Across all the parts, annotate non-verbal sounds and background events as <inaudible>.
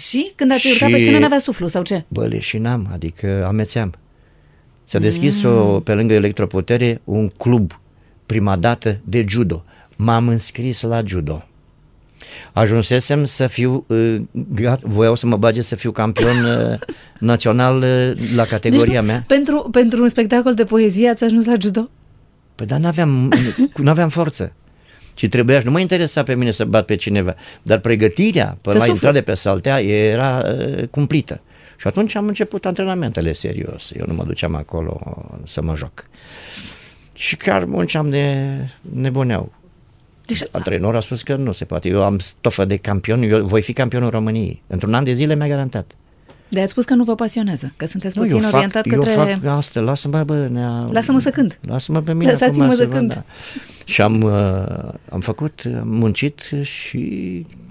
Și când ați urcat și... pe scenă n-avea suflu sau ce? Bă, leșinam, adică amețeam. S-a deschis mm. o, pe lângă electroputere un club prima dată de judo. M-am înscris la judo. Ajunsesem să fiu, gat, voiau să mă bage să fiu campion național la categoria deci, mea. Pentru, pentru un spectacol de poezie ați ajuns la judo? Păi dar n-aveam, n-aveam forță ci trebuia și nu mă interesa pe mine să bat pe cineva, dar pregătirea până la intrare pe saltea era uh, cumplită. Și atunci am început antrenamentele serios. Eu nu mă duceam acolo să mă joc. Și chiar munceam de neboneau. Deci, Antrenorul a spus că nu se poate. Eu am stofă de campion, eu voi fi campionul României. Într-un an de zile mi-a garantat. De ați spus că nu vă pasionează, că sunteți nu, puțin eu orientat fac, către... Eu fac asta, lasă-mă, bă, nea... Lasă-mă să cânt. Lasă-mă pe mine Lăsați-mă să cânt. Da. Și am, uh, am făcut, am muncit și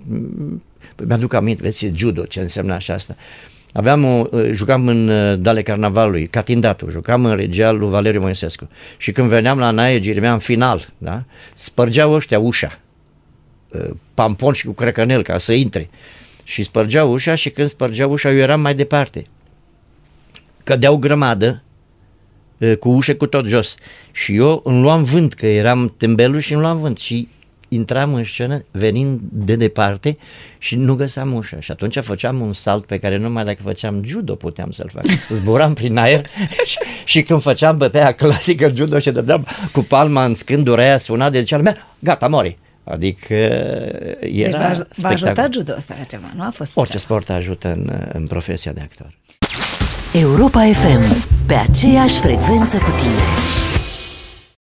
mm, mi-aduc aminte, vezi, judo, ce însemna așa asta. Aveam o, uh, jucam în uh, Dale Carnavalului, Catindatul, jucam în regia lui Valeriu Moisescu. Și când veneam la naie, Girimea în final, da, spărgeau ăștia ușa, uh, pampon și cu crăcănel ca să intre și spărgea ușa și când spărgea ușa eu eram mai departe. Cădeau grămadă cu ușe cu tot jos și eu îmi luam vânt, că eram tembelul și îmi luam vânt și intram în scenă venind de departe și nu găseam ușa și atunci făceam un salt pe care numai dacă făceam judo puteam să-l fac. Zburam prin aer <laughs> și, și când făceam bătea clasică judo și dădeam cu palma în scândura aia suna de zicea mea, gata, mori. Adică deci era deci v-a, v-a ajutat judo la ceva, nu a fost Orice ceva. sport ajută în, în profesia de actor. Europa FM, pe aceeași frecvență cu tine.